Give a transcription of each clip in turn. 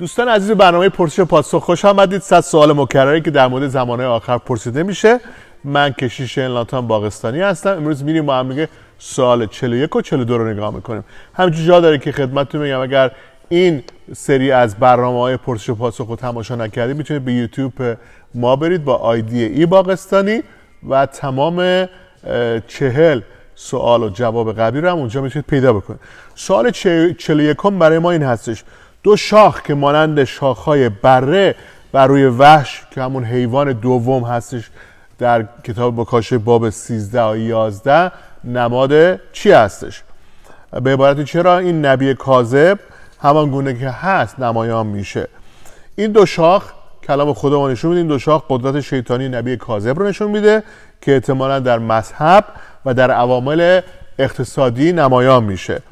دوستان عزیز برنامه پرسش پاسخ خوش آمدید صد سوال مکرری که در مورد زمانه آخر پرسیده میشه من کشیش انلاتان باغستانی هستم امروز میریم با هم دیگه سوال 41 و 42 رو نگاه میکنیم همینجور جا داره که خدمتتون میگم اگر این سری از برنامه های پرسش و پاسخ رو تماشا نکردید میتونید به یوتیوب ما برید با آیدی ای باغستانی و تمام چهل سوال و جواب قبلی رو هم اونجا میتونید پیدا بکنید سوال 41 برای ما این هستش دو شاخ که مانند شاخهای بره بر روی وحش که همون حیوان دوم هستش در کتاب مکاشه باب 13 و 11 نماد چی هستش به عبارت چرا این نبی کاذب همان گونه که هست نمایان میشه این دو شاخ کلام خدا ما نشون میده این دو شاخ قدرت شیطانی نبی کاذب رو نشون میده که احتمالا در مذهب و در عوامل اقتصادی نمایان میشه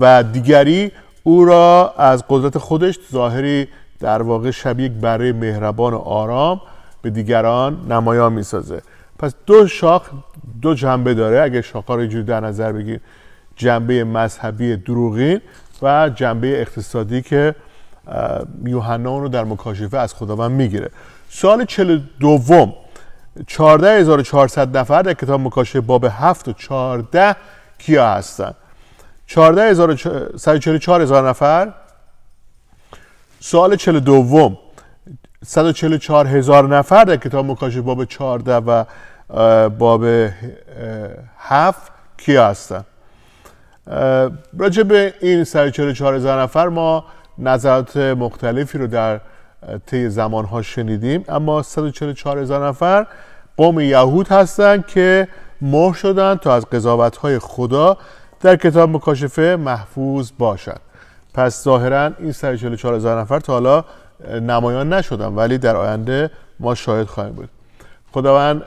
و دیگری او را از قدرت خودش ظاهری در واقع شبیه برای مهربان و آرام به دیگران نمایان میسازه پس دو شاخ دو جنبه داره اگه ها رو در نظر بگیر جنبه مذهبی دروغین و جنبه اقتصادی که یوحنا رو در مکاشفه از خداوند میگیره سال 42 14400 نفر در کتاب مکاشفه باب 7 و 14 کیا هستند 144 هزار نفر سوال 42 دوم 144 هزار نفر در کتاب مکاشفه باب 14 و باب 7 کیا هستن راجع به این 144 هزار نفر ما نظرات مختلفی رو در طی زمانها شنیدیم اما 144 هزار نفر قوم یهود هستند که مهر شدن تا از قضاوت خدا در کتاب مکاشفه محفوظ باشد. پس ظاهرا این 144 هزار نفر تا حالا نمایان نشدم، ولی در آینده ما شاهد خواهیم بود خداوند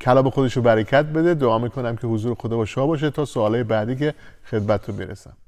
کلام خودش رو برکت بده دعا میکنم که حضور خدا با شما باشه تا سوالای بعدی که خدمتتون برسم